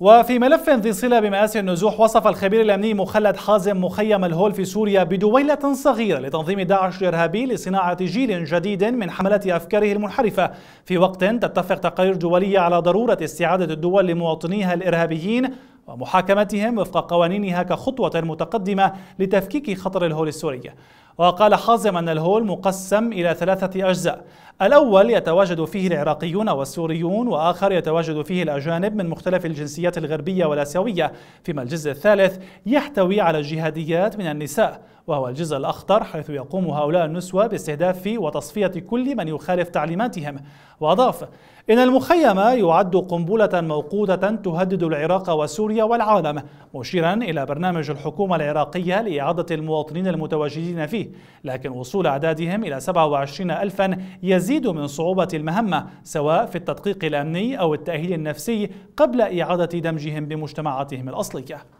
وفي ملف ذي صلة بمآسي النزوح وصف الخبير الأمني مخلد حازم مخيم الهول في سوريا بدويلة صغيرة لتنظيم داعش الإرهابي لصناعة جيل جديد من حملات أفكاره المنحرفة في وقت تتفق تقارير دولية على ضرورة استعادة الدول لمواطنيها الإرهابيين ومحاكمتهم وفق قوانينها كخطوة متقدمة لتفكيك خطر الهول السوري وقال حازم أن الهول مقسم إلى ثلاثة أجزاء الأول يتواجد فيه العراقيون والسوريون وآخر يتواجد فيه الأجانب من مختلف الجنسيات الغربية والآسيوية فيما الجزء الثالث يحتوي على الجهاديات من النساء وهو الجزء الأخطر حيث يقوم هؤلاء النسوة باستهداف وتصفية كل من يخالف تعليماتهم وأضاف إن المخيم يعد قنبلة موقوتة تهدد العراق وسوريا والعالم مشيرا إلى برنامج الحكومة العراقية لإعادة المواطنين المتواجدين فيه لكن وصول أعدادهم إلى 27 ألفا يزيد من صعوبة المهمة سواء في التدقيق الأمني أو التأهيل النفسي قبل إعادة دمجهم بمجتمعاتهم الأصلية